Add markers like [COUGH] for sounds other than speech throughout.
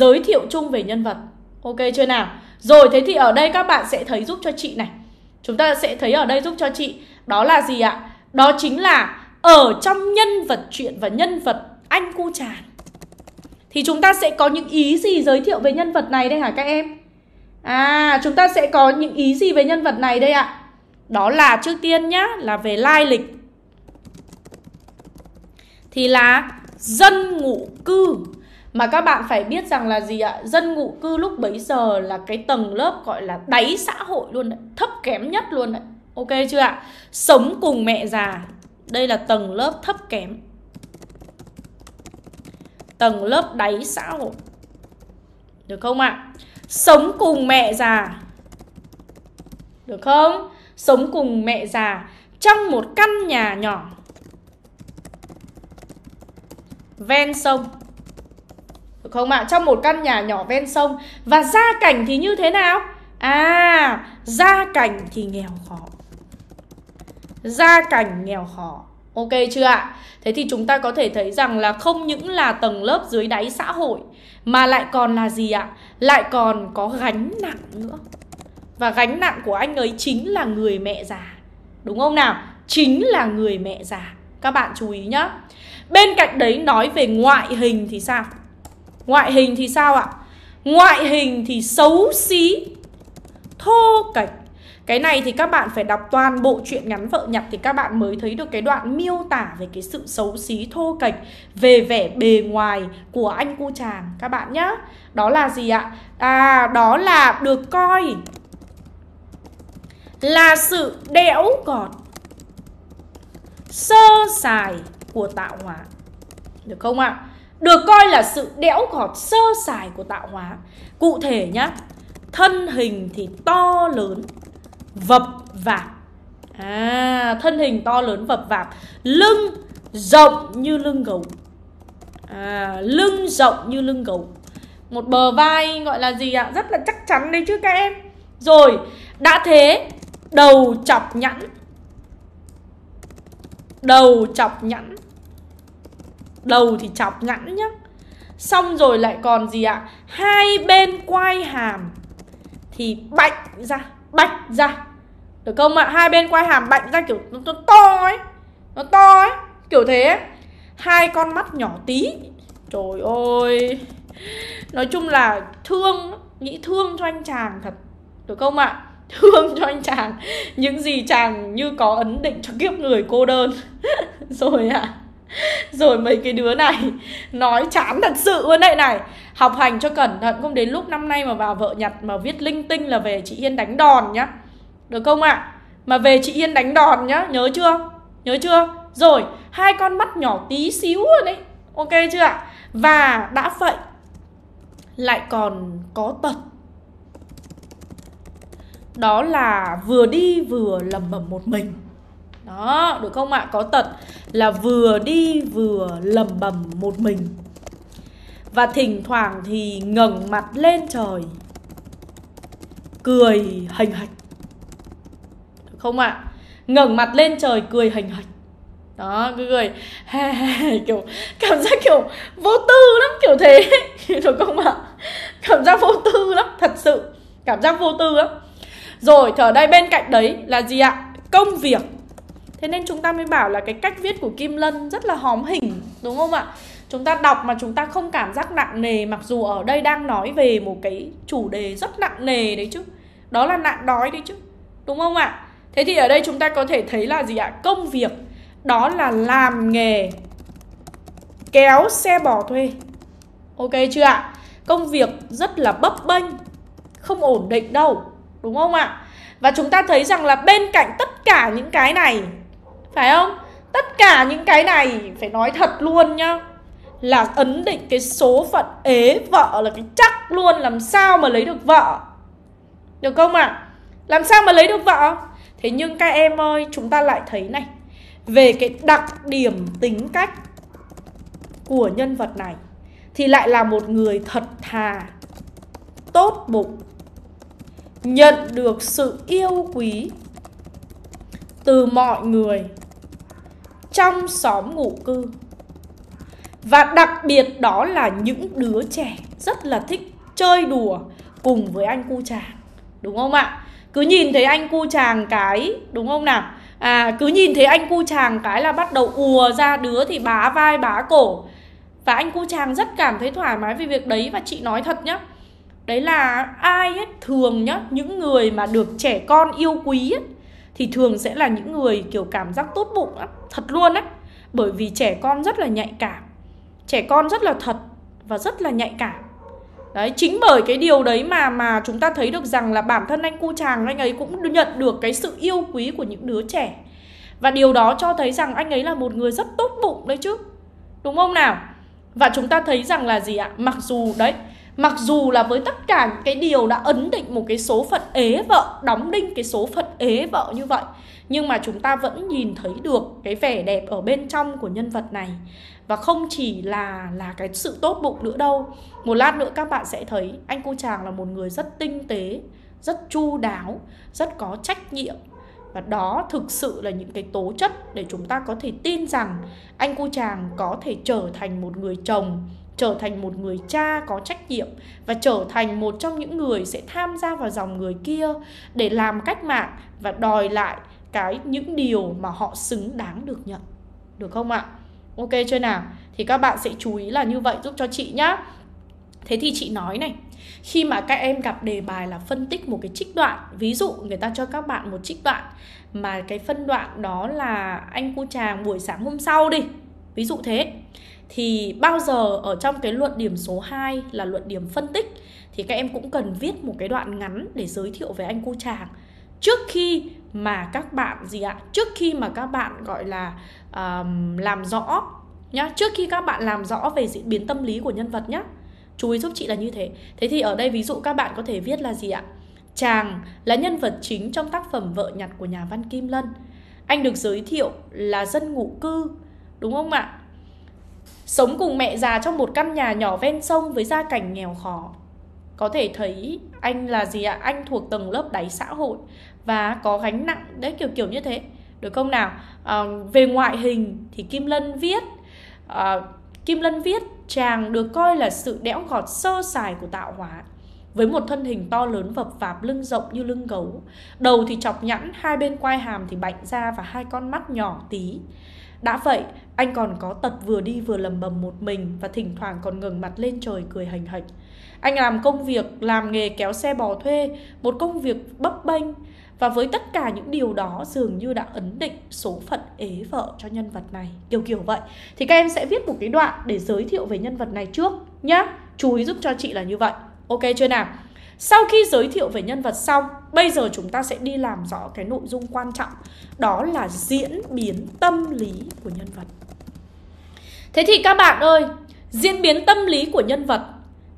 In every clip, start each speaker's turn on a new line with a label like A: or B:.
A: giới thiệu chung về nhân vật ok chưa nào rồi thế thì ở đây các bạn sẽ thấy giúp cho chị này chúng ta sẽ thấy ở đây giúp cho chị đó là gì ạ đó chính là ở trong nhân vật chuyện và nhân vật anh cu tràn thì chúng ta sẽ có những ý gì giới thiệu về nhân vật này đây hả các em à chúng ta sẽ có những ý gì về nhân vật này đây ạ đó là trước tiên nhá là về lai lịch thì là dân ngụ cư mà các bạn phải biết rằng là gì ạ dân ngụ cư lúc bấy giờ là cái tầng lớp gọi là đáy xã hội luôn đấy thấp kém nhất luôn đấy ok chưa ạ sống cùng mẹ già đây là tầng lớp thấp kém tầng lớp đáy xã hội được không ạ sống cùng mẹ già được không sống cùng mẹ già trong một căn nhà nhỏ ven sông được không ạ? Trong một căn nhà nhỏ ven sông Và gia cảnh thì như thế nào? À, gia cảnh thì nghèo khó Gia cảnh nghèo khó Ok chưa ạ? Thế thì chúng ta có thể thấy rằng là không những là tầng lớp dưới đáy xã hội Mà lại còn là gì ạ? Lại còn có gánh nặng nữa Và gánh nặng của anh ấy chính là người mẹ già Đúng không nào? Chính là người mẹ già Các bạn chú ý nhá Bên cạnh đấy nói về ngoại hình thì sao? Ngoại hình thì sao ạ? Ngoại hình thì xấu xí, thô cạch. Cái này thì các bạn phải đọc toàn bộ truyện ngắn vợ nhặt thì các bạn mới thấy được cái đoạn miêu tả về cái sự xấu xí thô cạch về vẻ bề ngoài của anh cu chàng các bạn nhá. Đó là gì ạ? À đó là được coi là sự đẽo gọt sơ sài của tạo hóa. Được không ạ? được coi là sự đẽo gọt sơ sài của tạo hóa cụ thể nhá thân hình thì to lớn vập vạp à thân hình to lớn vập vạp lưng rộng như lưng gấu à, lưng rộng như lưng gấu một bờ vai gọi là gì ạ rất là chắc chắn đấy chứ các em rồi đã thế đầu chọc nhẵn đầu chọc nhẵn đầu thì chọc nhẵn nhá xong rồi lại còn gì ạ à? hai bên quai hàm thì bạch ra bạch ra được không ạ à? hai bên quai hàm bạch ra kiểu nó, nó to ấy nó to ấy kiểu thế ấy. hai con mắt nhỏ tí trời ơi nói chung là thương nghĩ thương cho anh chàng thật được không ạ à? [LAUGHS] thương cho anh chàng những gì chàng như có ấn định cho kiếp người cô đơn [LAUGHS] rồi ạ à. [LAUGHS] rồi mấy cái đứa này nói chán thật sự luôn đấy này học hành cho cẩn thận không đến lúc năm nay mà vào vợ nhặt mà viết linh tinh là về chị Hiên đánh đòn nhá được không ạ à? mà về chị Hiên đánh đòn nhá nhớ chưa nhớ chưa rồi hai con mắt nhỏ tí xíu rồi đấy ok chưa ạ và đã vậy lại còn có tật đó là vừa đi vừa lẩm bẩm một mình đó được không ạ có tật là vừa đi vừa lầm bầm một mình và thỉnh thoảng thì ngẩng mặt lên trời cười hành hạch được không ạ ngẩng mặt lên trời cười hành hạch đó cứ cười he, he, kiểu cảm giác kiểu vô tư lắm kiểu thế [LAUGHS] được không ạ cảm giác vô tư lắm thật sự cảm giác vô tư lắm rồi thở đây bên cạnh đấy là gì ạ công việc thế nên chúng ta mới bảo là cái cách viết của kim lân rất là hóm hình đúng không ạ chúng ta đọc mà chúng ta không cảm giác nặng nề mặc dù ở đây đang nói về một cái chủ đề rất nặng nề đấy chứ đó là nạn đói đấy chứ đúng không ạ thế thì ở đây chúng ta có thể thấy là gì ạ công việc đó là làm nghề kéo xe bò thuê ok chưa ạ công việc rất là bấp bênh không ổn định đâu đúng không ạ và chúng ta thấy rằng là bên cạnh tất cả những cái này phải không tất cả những cái này phải nói thật luôn nhá là ấn định cái số phận ế vợ là cái chắc luôn làm sao mà lấy được vợ được không ạ à? làm sao mà lấy được vợ thế nhưng các em ơi chúng ta lại thấy này về cái đặc điểm tính cách của nhân vật này thì lại là một người thật thà tốt bụng nhận được sự yêu quý từ mọi người trong xóm ngụ cư và đặc biệt đó là những đứa trẻ rất là thích chơi đùa cùng với anh cu chàng đúng không ạ cứ nhìn thấy anh cu chàng cái đúng không nào à cứ nhìn thấy anh cu chàng cái là bắt đầu ùa ra đứa thì bá vai bá cổ và anh cu chàng rất cảm thấy thoải mái về việc đấy và chị nói thật nhá đấy là ai ấy thường nhá những người mà được trẻ con yêu quý ấy, thì thường sẽ là những người kiểu cảm giác tốt bụng lắm thật luôn á bởi vì trẻ con rất là nhạy cảm trẻ con rất là thật và rất là nhạy cảm đấy chính bởi cái điều đấy mà mà chúng ta thấy được rằng là bản thân anh cu chàng anh ấy cũng nhận được cái sự yêu quý của những đứa trẻ và điều đó cho thấy rằng anh ấy là một người rất tốt bụng đấy chứ đúng không nào và chúng ta thấy rằng là gì ạ mặc dù đấy mặc dù là với tất cả cái điều đã ấn định một cái số phận ế vợ đóng đinh cái số phận ế vợ như vậy nhưng mà chúng ta vẫn nhìn thấy được cái vẻ đẹp ở bên trong của nhân vật này và không chỉ là là cái sự tốt bụng nữa đâu một lát nữa các bạn sẽ thấy anh cô chàng là một người rất tinh tế rất chu đáo rất có trách nhiệm và đó thực sự là những cái tố chất để chúng ta có thể tin rằng anh cô chàng có thể trở thành một người chồng trở thành một người cha có trách nhiệm và trở thành một trong những người sẽ tham gia vào dòng người kia để làm cách mạng và đòi lại cái những điều mà họ xứng đáng được nhận. Được không ạ? Ok chưa nào? Thì các bạn sẽ chú ý là như vậy giúp cho chị nhá. Thế thì chị nói này, khi mà các em gặp đề bài là phân tích một cái trích đoạn, ví dụ người ta cho các bạn một trích đoạn mà cái phân đoạn đó là anh cô chàng buổi sáng hôm sau đi, ví dụ thế thì bao giờ ở trong cái luận điểm số 2 là luận điểm phân tích thì các em cũng cần viết một cái đoạn ngắn để giới thiệu về anh cu chàng trước khi mà các bạn gì ạ trước khi mà các bạn gọi là um, làm rõ nhá trước khi các bạn làm rõ về diễn biến tâm lý của nhân vật nhá chú ý giúp chị là như thế thế thì ở đây ví dụ các bạn có thể viết là gì ạ chàng là nhân vật chính trong tác phẩm vợ nhặt của nhà văn kim lân anh được giới thiệu là dân ngụ cư đúng không ạ Sống cùng mẹ già trong một căn nhà nhỏ ven sông với gia cảnh nghèo khó. Có thể thấy anh là gì ạ? À? Anh thuộc tầng lớp đáy xã hội và có gánh nặng đấy kiểu kiểu như thế. Được không nào? À, về ngoại hình thì Kim Lân viết à, Kim Lân viết chàng được coi là sự đẽo gọt sơ sài của tạo hóa với một thân hình to lớn vập vạp lưng rộng như lưng gấu đầu thì chọc nhẵn hai bên quai hàm thì bạnh ra và hai con mắt nhỏ tí đã vậy, anh còn có tật vừa đi vừa lầm bầm một mình và thỉnh thoảng còn ngừng mặt lên trời cười hành hạnh Anh làm công việc, làm nghề kéo xe bò thuê, một công việc bấp bênh và với tất cả những điều đó dường như đã ấn định số phận ế vợ cho nhân vật này. Kiểu kiểu vậy. Thì các em sẽ viết một cái đoạn để giới thiệu về nhân vật này trước nhá. Chú ý giúp cho chị là như vậy. Ok chưa nào? Sau khi giới thiệu về nhân vật xong, bây giờ chúng ta sẽ đi làm rõ cái nội dung quan trọng đó là diễn biến tâm lý của nhân vật. Thế thì các bạn ơi, diễn biến tâm lý của nhân vật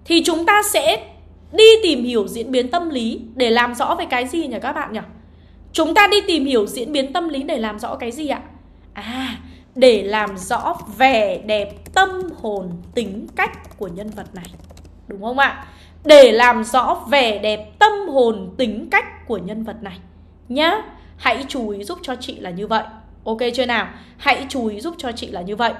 A: thì chúng ta sẽ đi tìm hiểu diễn biến tâm lý để làm rõ về cái gì nhỉ các bạn nhỉ? Chúng ta đi tìm hiểu diễn biến tâm lý để làm rõ cái gì ạ? À, để làm rõ vẻ đẹp tâm hồn tính cách của nhân vật này. Đúng không ạ? để làm rõ vẻ đẹp tâm hồn tính cách của nhân vật này nhá. Hãy chú ý giúp cho chị là như vậy. Ok chưa nào? Hãy chú ý giúp cho chị là như vậy.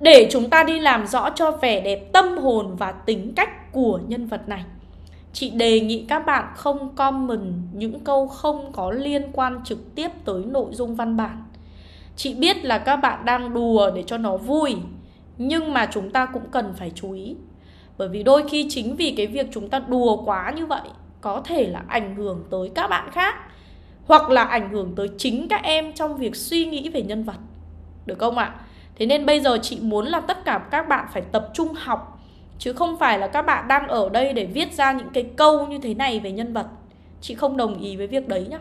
A: Để chúng ta đi làm rõ cho vẻ đẹp tâm hồn và tính cách của nhân vật này. Chị đề nghị các bạn không comment những câu không có liên quan trực tiếp tới nội dung văn bản. Chị biết là các bạn đang đùa để cho nó vui, nhưng mà chúng ta cũng cần phải chú ý bởi vì đôi khi chính vì cái việc chúng ta đùa quá như vậy có thể là ảnh hưởng tới các bạn khác hoặc là ảnh hưởng tới chính các em trong việc suy nghĩ về nhân vật được không ạ thế nên bây giờ chị muốn là tất cả các bạn phải tập trung học chứ không phải là các bạn đang ở đây để viết ra những cái câu như thế này về nhân vật chị không đồng ý với việc đấy nhá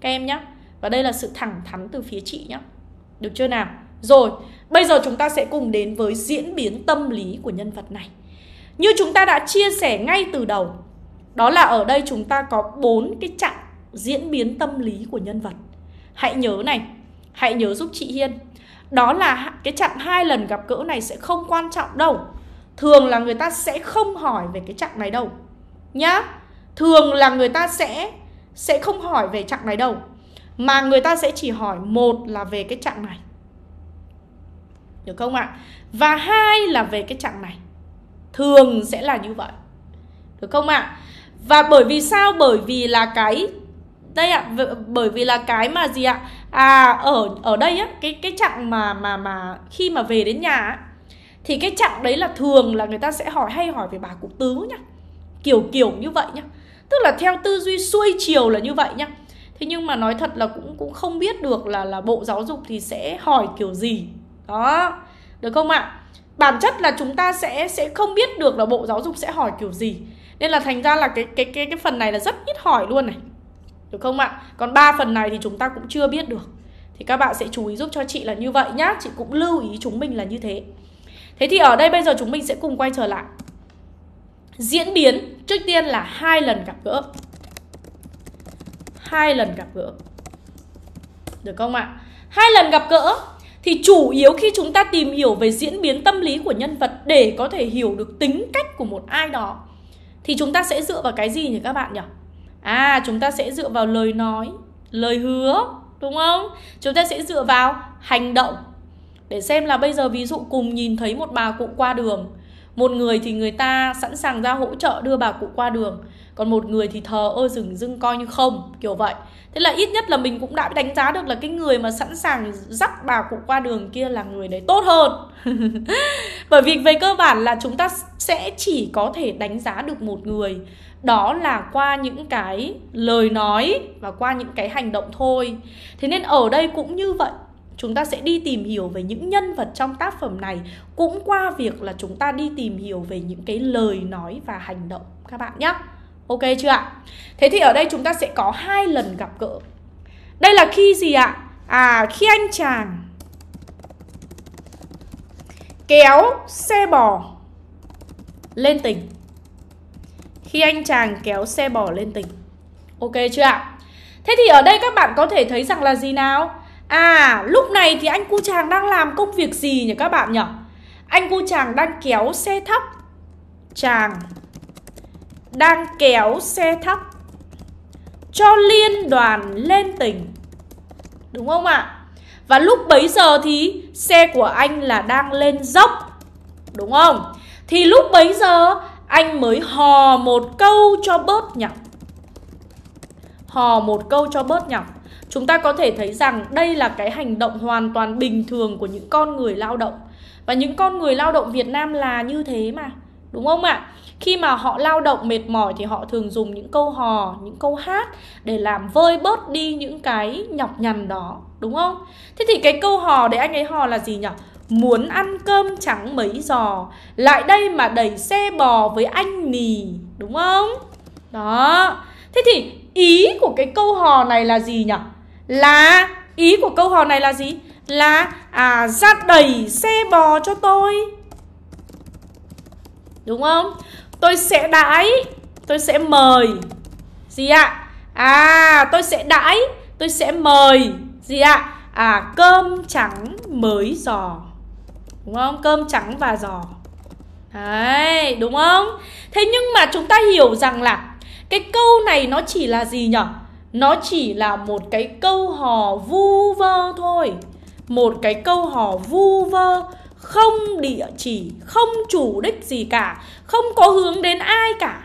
A: các em nhá và đây là sự thẳng thắn từ phía chị nhá được chưa nào rồi bây giờ chúng ta sẽ cùng đến với diễn biến tâm lý của nhân vật này như chúng ta đã chia sẻ ngay từ đầu, đó là ở đây chúng ta có bốn cái trạng diễn biến tâm lý của nhân vật. Hãy nhớ này, hãy nhớ giúp chị Hiên. Đó là cái trạng hai lần gặp gỡ này sẽ không quan trọng đâu. Thường là người ta sẽ không hỏi về cái trạng này đâu. Nhá. Thường là người ta sẽ sẽ không hỏi về trạng này đâu. Mà người ta sẽ chỉ hỏi một là về cái trạng này. Được không ạ? Và hai là về cái trạng này thường sẽ là như vậy được không ạ à? và bởi vì sao bởi vì là cái đây ạ à, bởi vì là cái mà gì ạ à ở ở đây á cái cái chặng mà mà mà khi mà về đến nhà á, thì cái chặng đấy là thường là người ta sẽ hỏi hay hỏi về bà cụ tứ nhá kiểu kiểu như vậy nhá tức là theo tư duy xuôi chiều là như vậy nhá thế nhưng mà nói thật là cũng cũng không biết được là là bộ giáo dục thì sẽ hỏi kiểu gì đó được không ạ à? bản chất là chúng ta sẽ sẽ không biết được là bộ giáo dục sẽ hỏi kiểu gì nên là thành ra là cái cái cái cái phần này là rất ít hỏi luôn này được không ạ còn ba phần này thì chúng ta cũng chưa biết được thì các bạn sẽ chú ý giúp cho chị là như vậy nhá chị cũng lưu ý chúng mình là như thế thế thì ở đây bây giờ chúng mình sẽ cùng quay trở lại diễn biến trước tiên là hai lần gặp gỡ hai lần gặp gỡ được không ạ hai lần gặp gỡ thì chủ yếu khi chúng ta tìm hiểu về diễn biến tâm lý của nhân vật để có thể hiểu được tính cách của một ai đó thì chúng ta sẽ dựa vào cái gì nhỉ các bạn nhỉ? À chúng ta sẽ dựa vào lời nói, lời hứa, đúng không? Chúng ta sẽ dựa vào hành động để xem là bây giờ ví dụ cùng nhìn thấy một bà cụ qua đường một người thì người ta sẵn sàng ra hỗ trợ đưa bà cụ qua đường còn một người thì thờ ơ dừng dưng coi như không kiểu vậy thế là ít nhất là mình cũng đã đánh giá được là cái người mà sẵn sàng dắt bà cụ qua đường kia là người đấy tốt hơn [LAUGHS] bởi vì về cơ bản là chúng ta sẽ chỉ có thể đánh giá được một người đó là qua những cái lời nói và qua những cái hành động thôi thế nên ở đây cũng như vậy chúng ta sẽ đi tìm hiểu về những nhân vật trong tác phẩm này cũng qua việc là chúng ta đi tìm hiểu về những cái lời nói và hành động các bạn nhé ok chưa ạ thế thì ở đây chúng ta sẽ có hai lần gặp gỡ đây là khi gì ạ à khi anh chàng kéo xe bò lên tỉnh khi anh chàng kéo xe bò lên tỉnh ok chưa ạ thế thì ở đây các bạn có thể thấy rằng là gì nào À lúc này thì anh cu chàng đang làm công việc gì nhỉ các bạn nhỉ Anh cu chàng đang kéo xe thóc Chàng Đang kéo xe thóc Cho liên đoàn lên tỉnh Đúng không ạ Và lúc bấy giờ thì xe của anh là đang lên dốc Đúng không? Thì lúc bấy giờ anh mới hò một câu cho bớt nhọc Hò một câu cho bớt nhọc chúng ta có thể thấy rằng đây là cái hành động hoàn toàn bình thường của những con người lao động và những con người lao động Việt Nam là như thế mà đúng không ạ? Khi mà họ lao động mệt mỏi thì họ thường dùng những câu hò, những câu hát để làm vơi bớt đi những cái nhọc nhằn đó, đúng không? Thế thì cái câu hò để anh ấy hò là gì nhỉ? Muốn ăn cơm trắng mấy giò, lại đây mà đẩy xe bò với anh nì, đúng không? Đó. Thế thì ý của cái câu hò này là gì nhỉ? là ý của câu hỏi này là gì? Là à, ra đẩy xe bò cho tôi. Đúng không? Tôi sẽ đãi, tôi sẽ mời. Gì ạ? À? tôi sẽ đãi, tôi sẽ mời. Gì ạ? À? cơm trắng mới giò. Đúng không? Cơm trắng và giò. Đấy, đúng không? Thế nhưng mà chúng ta hiểu rằng là cái câu này nó chỉ là gì nhở? nó chỉ là một cái câu hò vu vơ thôi một cái câu hò vu vơ không địa chỉ không chủ đích gì cả không có hướng đến ai cả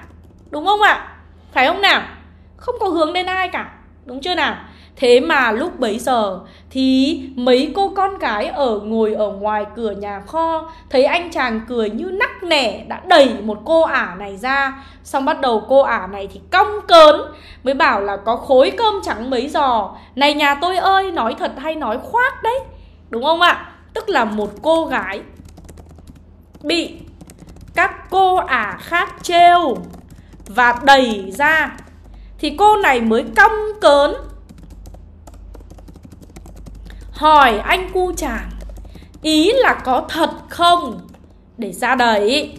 A: đúng không ạ à? phải không nào không có hướng đến ai cả đúng chưa nào Thế mà lúc bấy giờ thì mấy cô con gái ở ngồi ở ngoài cửa nhà kho thấy anh chàng cười như nắc nẻ đã đẩy một cô ả này ra. Xong bắt đầu cô ả này thì cong cớn mới bảo là có khối cơm trắng mấy giò. Này nhà tôi ơi, nói thật hay nói khoác đấy. Đúng không ạ? Tức là một cô gái bị các cô ả khác trêu và đẩy ra thì cô này mới cong cớn hỏi anh cu chàng ý là có thật không để ra đẩy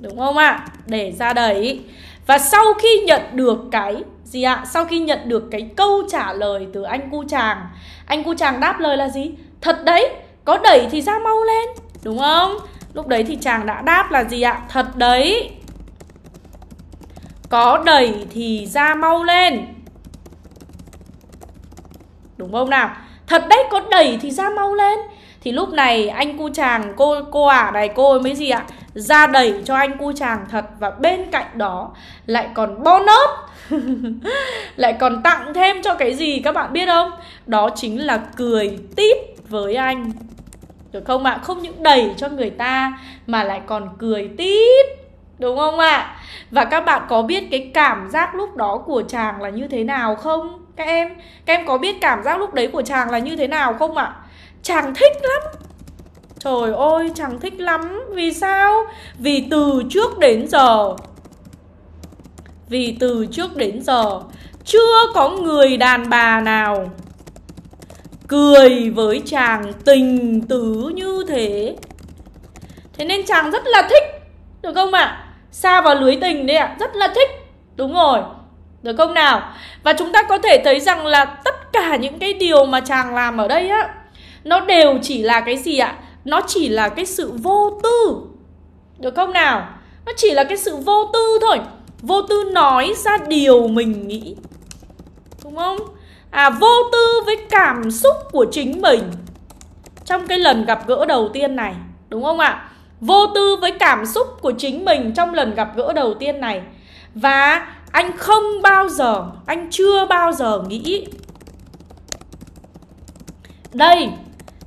A: đúng không ạ à? để ra đẩy và sau khi nhận được cái gì ạ à? sau khi nhận được cái câu trả lời từ anh cu chàng anh cu chàng đáp lời là gì thật đấy có đẩy thì ra mau lên đúng không lúc đấy thì chàng đã đáp là gì ạ à? thật đấy có đẩy thì ra mau lên đúng không nào thật đấy có đẩy thì ra mau lên thì lúc này anh cu chàng cô cô ả à này cô mới gì ạ ra đẩy cho anh cu chàng thật và bên cạnh đó lại còn bonus [LAUGHS] lại còn tặng thêm cho cái gì các bạn biết không đó chính là cười tít với anh được không ạ à? không những đẩy cho người ta mà lại còn cười tít đúng không ạ à? và các bạn có biết cái cảm giác lúc đó của chàng là như thế nào không các em, các em có biết cảm giác lúc đấy của chàng là như thế nào không ạ? À? Chàng thích lắm Trời ơi, chàng thích lắm Vì sao? Vì từ trước đến giờ Vì từ trước đến giờ Chưa có người đàn bà nào Cười với chàng tình tứ như thế Thế nên chàng rất là thích Được không ạ? À? Xa vào lưới tình đấy ạ à? Rất là thích Đúng rồi được không nào? Và chúng ta có thể thấy rằng là tất cả những cái điều mà chàng làm ở đây á Nó đều chỉ là cái gì ạ? Nó chỉ là cái sự vô tư Được không nào? Nó chỉ là cái sự vô tư thôi Vô tư nói ra điều mình nghĩ Đúng không? À vô tư với cảm xúc của chính mình Trong cái lần gặp gỡ đầu tiên này Đúng không ạ? Vô tư với cảm xúc của chính mình trong lần gặp gỡ đầu tiên này Và anh không bao giờ anh chưa bao giờ nghĩ đây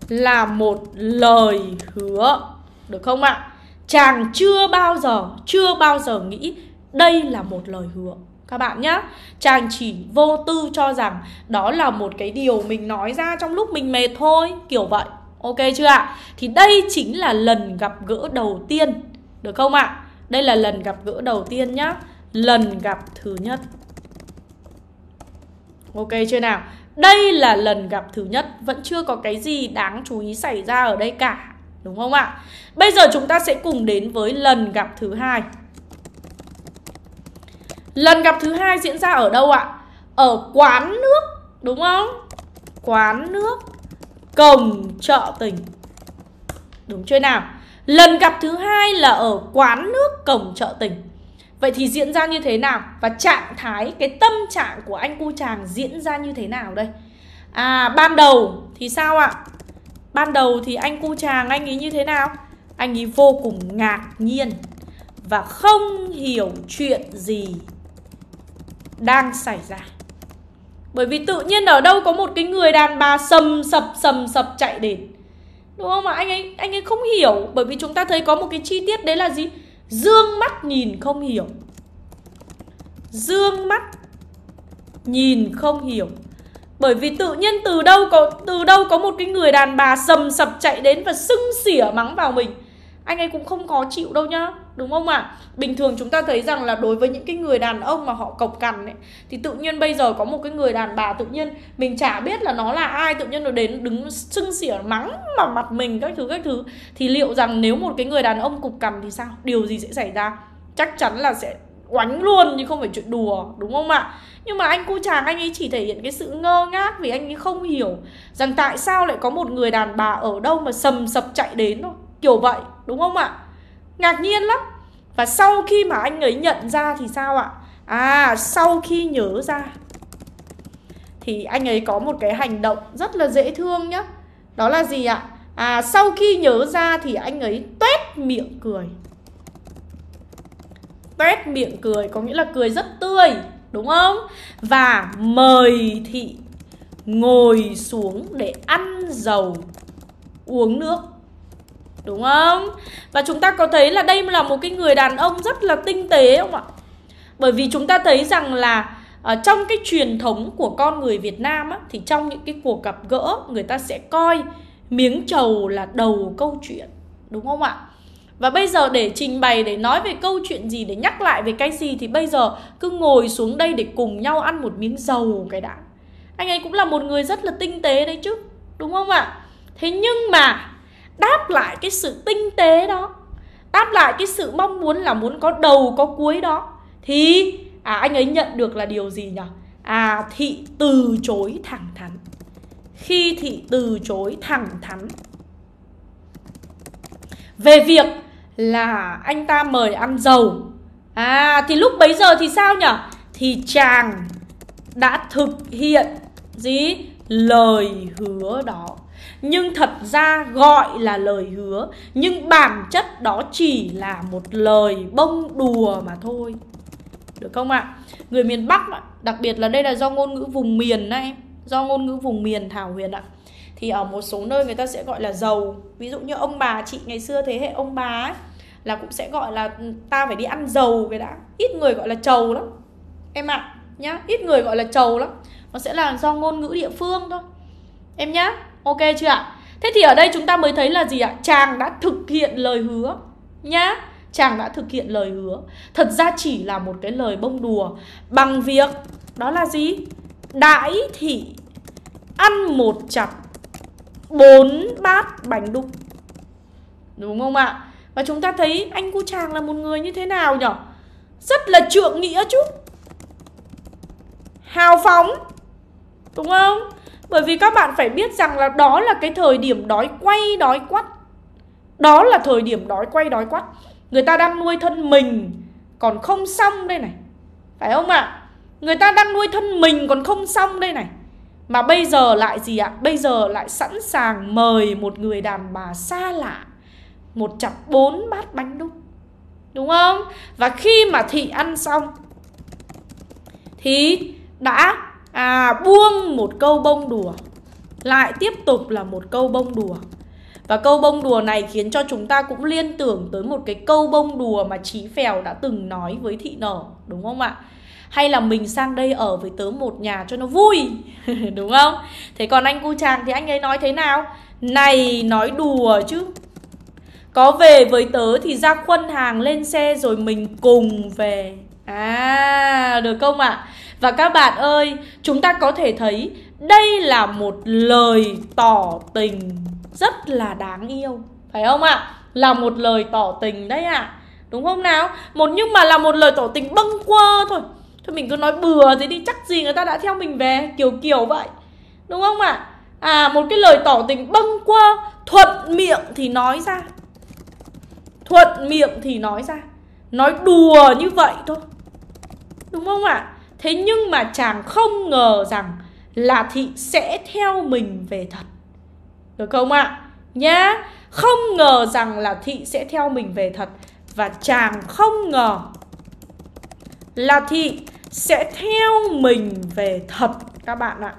A: là một lời hứa được không ạ à? chàng chưa bao giờ chưa bao giờ nghĩ đây là một lời hứa các bạn nhé chàng chỉ vô tư cho rằng đó là một cái điều mình nói ra trong lúc mình mệt thôi kiểu vậy ok chưa ạ thì đây chính là lần gặp gỡ đầu tiên được không ạ đây là lần gặp gỡ đầu tiên nhá lần gặp thứ nhất ok chưa nào đây là lần gặp thứ nhất vẫn chưa có cái gì đáng chú ý xảy ra ở đây cả đúng không ạ bây giờ chúng ta sẽ cùng đến với lần gặp thứ hai lần gặp thứ hai diễn ra ở đâu ạ ở quán nước đúng không quán nước cổng chợ tỉnh đúng chưa nào lần gặp thứ hai là ở quán nước cổng chợ tỉnh Vậy thì diễn ra như thế nào? Và trạng thái, cái tâm trạng của anh cu chàng diễn ra như thế nào đây? À, ban đầu thì sao ạ? Ban đầu thì anh cu chàng anh ấy như thế nào? Anh ấy vô cùng ngạc nhiên và không hiểu chuyện gì đang xảy ra. Bởi vì tự nhiên ở đâu có một cái người đàn bà sầm sập sầm sập chạy đến. Đúng không ạ? Anh ấy anh ấy không hiểu bởi vì chúng ta thấy có một cái chi tiết đấy là gì? Dương mắt nhìn không hiểu Dương mắt Nhìn không hiểu Bởi vì tự nhiên từ đâu có từ đâu có một cái người đàn bà sầm sập chạy đến và sưng xỉa mắng vào mình Anh ấy cũng không có chịu đâu nhá đúng không ạ? À? Bình thường chúng ta thấy rằng là đối với những cái người đàn ông mà họ cộc cằn ấy thì tự nhiên bây giờ có một cái người đàn bà tự nhiên mình chả biết là nó là ai tự nhiên nó đến đứng sưng xỉa mắng mà mặt mình các thứ các thứ thì liệu rằng nếu một cái người đàn ông cục cằn thì sao? Điều gì sẽ xảy ra? Chắc chắn là sẽ oánh luôn nhưng không phải chuyện đùa đúng không ạ nhưng mà anh cu chàng anh ấy chỉ thể hiện cái sự ngơ ngác vì anh ấy không hiểu rằng tại sao lại có một người đàn bà ở đâu mà sầm sập chạy đến thôi kiểu vậy đúng không ạ ngạc nhiên lắm và sau khi mà anh ấy nhận ra thì sao ạ à sau khi nhớ ra thì anh ấy có một cái hành động rất là dễ thương nhá đó là gì ạ à sau khi nhớ ra thì anh ấy tuét miệng cười tuét miệng cười có nghĩa là cười rất tươi đúng không và mời thị ngồi xuống để ăn dầu uống nước đúng không và chúng ta có thấy là đây là một cái người đàn ông rất là tinh tế không ạ bởi vì chúng ta thấy rằng là ở ờ, trong cái truyền thống của con người Việt Nam á, thì trong những cái cuộc gặp gỡ người ta sẽ coi miếng trầu là đầu câu chuyện đúng không ạ và bây giờ để trình bày để nói về câu chuyện gì để nhắc lại về cái gì thì bây giờ cứ ngồi xuống đây để cùng nhau ăn một miếng dầu cái đã anh ấy cũng là một người rất là tinh tế đấy chứ đúng không ạ thế nhưng mà đáp lại cái sự tinh tế đó đáp lại cái sự mong muốn là muốn có đầu có cuối đó thì à, anh ấy nhận được là điều gì nhỉ à thị từ chối thẳng thắn khi thị từ chối thẳng thắn về việc là anh ta mời ăn dầu à thì lúc bấy giờ thì sao nhỉ thì chàng đã thực hiện gì lời hứa đó nhưng thật ra gọi là lời hứa nhưng bản chất đó chỉ là một lời bông đùa mà thôi được không ạ à? người miền bắc đặc biệt là đây là do ngôn ngữ vùng miền này do ngôn ngữ vùng miền thảo huyền ạ thì ở một số nơi người ta sẽ gọi là giàu ví dụ như ông bà chị ngày xưa thế hệ ông bà ấy, là cũng sẽ gọi là ừ, ta phải đi ăn giàu cái đã ít người gọi là trầu lắm em ạ à, nhá ít người gọi là trầu lắm nó sẽ là do ngôn ngữ địa phương thôi em nhá Ok chưa ạ? Thế thì ở đây chúng ta mới thấy là gì ạ? Chàng đã thực hiện lời hứa nhá. Chàng đã thực hiện lời hứa. Thật ra chỉ là một cái lời bông đùa bằng việc đó là gì? Đãi thị ăn một chặp bốn bát bánh đúc. Đúng không ạ? Và chúng ta thấy anh cu chàng là một người như thế nào nhở? Rất là trượng nghĩa chút, Hào phóng. Đúng không? Bởi vì các bạn phải biết rằng là đó là cái thời điểm đói quay đói quắt Đó là thời điểm đói quay đói quắt Người ta đang nuôi thân mình còn không xong đây này Phải không ạ? À? Người ta đang nuôi thân mình còn không xong đây này Mà bây giờ lại gì ạ? À? Bây giờ lại sẵn sàng mời một người đàn bà xa lạ Một chặp bốn bát bánh đúc Đúng không? Và khi mà thị ăn xong Thì đã à buông một câu bông đùa lại tiếp tục là một câu bông đùa và câu bông đùa này khiến cho chúng ta cũng liên tưởng tới một cái câu bông đùa mà Chí Phèo đã từng nói với Thị Nở, đúng không ạ? Hay là mình sang đây ở với tớ một nhà cho nó vui, [LAUGHS] đúng không? Thế còn anh cu chàng thì anh ấy nói thế nào? Này, nói đùa chứ. Có về với tớ thì ra khuân hàng lên xe rồi mình cùng về. À, được không ạ? À? Và các bạn ơi, chúng ta có thể thấy đây là một lời tỏ tình rất là đáng yêu. Phải không ạ? À? Là một lời tỏ tình đấy ạ. À. Đúng không nào? Một nhưng mà là một lời tỏ tình bâng quơ thôi. Thôi mình cứ nói bừa thế đi, chắc gì người ta đã theo mình về kiểu kiểu vậy. Đúng không ạ? À? À một cái lời tỏ tình bâng quơ Thuận miệng thì nói ra Thuận miệng thì nói ra Nói đùa như vậy thôi Đúng không ạ? À? thế nhưng mà chàng không ngờ rằng là thị sẽ theo mình về thật được không ạ à? nhá không ngờ rằng là thị sẽ theo mình về thật và chàng không ngờ là thị sẽ theo mình về thật các bạn ạ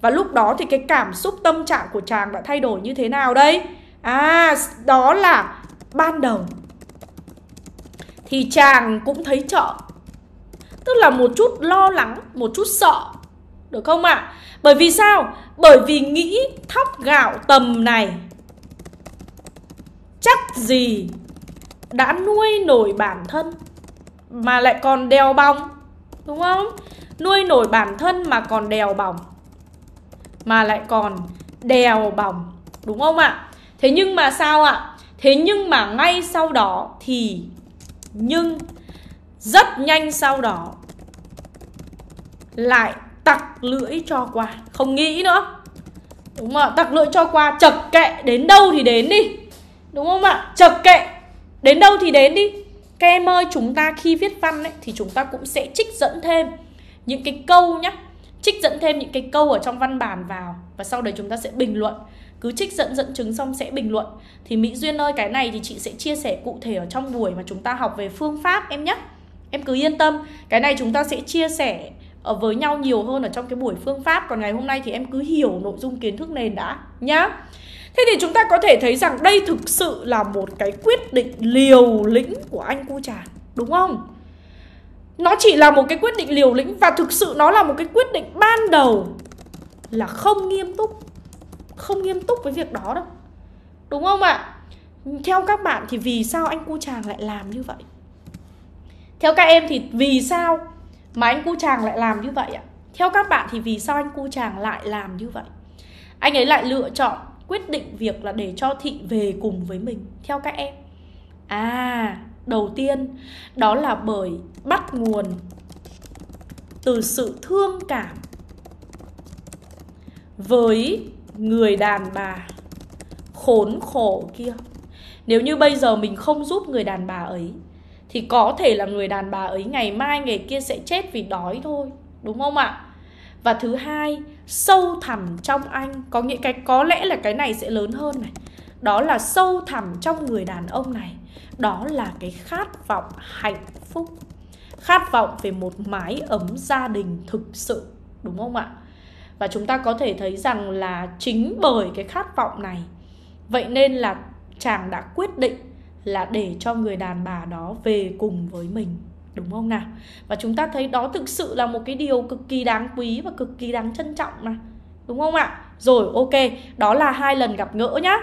A: và lúc đó thì cái cảm xúc tâm trạng của chàng đã thay đổi như thế nào đây à đó là ban đầu thì chàng cũng thấy chợ tức là một chút lo lắng một chút sợ được không ạ à? bởi vì sao bởi vì nghĩ thóc gạo tầm này chắc gì đã nuôi nổi bản thân mà lại còn đèo bòng đúng không nuôi nổi bản thân mà còn đèo bòng mà lại còn đèo bòng đúng không ạ à? thế nhưng mà sao ạ à? thế nhưng mà ngay sau đó thì nhưng rất nhanh sau đó Lại tặc lưỡi cho qua Không nghĩ nữa Đúng không ạ? Tặc lưỡi cho qua chật kệ đến đâu thì đến đi Đúng không ạ? Chật kệ đến đâu thì đến đi Các em ơi chúng ta khi viết văn ấy, thì chúng ta cũng sẽ trích dẫn thêm những cái câu nhá Trích dẫn thêm những cái câu ở trong văn bản vào Và sau đấy chúng ta sẽ bình luận cứ trích dẫn dẫn chứng xong sẽ bình luận thì mỹ duyên ơi cái này thì chị sẽ chia sẻ cụ thể ở trong buổi mà chúng ta học về phương pháp em nhé em cứ yên tâm cái này chúng ta sẽ chia sẻ ờ, với nhau nhiều hơn ở trong cái buổi phương pháp còn ngày hôm nay thì em cứ hiểu nội dung kiến thức nền đã nhá thế thì chúng ta có thể thấy rằng đây thực sự là một cái quyết định liều lĩnh của anh cu trà đúng không nó chỉ là một cái quyết định liều lĩnh và thực sự nó là một cái quyết định ban đầu là không nghiêm túc không nghiêm túc với việc đó đâu đúng không ạ theo các bạn thì vì sao anh cu chàng lại làm như vậy theo các em thì vì sao mà anh cu chàng lại làm như vậy ạ theo các bạn thì vì sao anh cu chàng lại làm như vậy anh ấy lại lựa chọn quyết định việc là để cho thị về cùng với mình theo các em à đầu tiên đó là bởi bắt nguồn từ sự thương cảm với người đàn bà khốn khổ kia nếu như bây giờ mình không giúp người đàn bà ấy thì có thể là người đàn bà ấy ngày mai ngày kia sẽ chết vì đói thôi đúng không ạ và thứ hai sâu thẳm trong anh có nghĩa cái có lẽ là cái này sẽ lớn hơn này đó là sâu thẳm trong người đàn ông này đó là cái khát vọng hạnh phúc khát vọng về một mái ấm gia đình thực sự đúng không ạ và chúng ta có thể thấy rằng là chính bởi cái khát vọng này vậy nên là chàng đã quyết định là để cho người đàn bà đó về cùng với mình đúng không nào và chúng ta thấy đó thực sự là một cái điều cực kỳ đáng quý và cực kỳ đáng trân trọng mà đúng không ạ rồi ok đó là hai lần gặp ngỡ nhá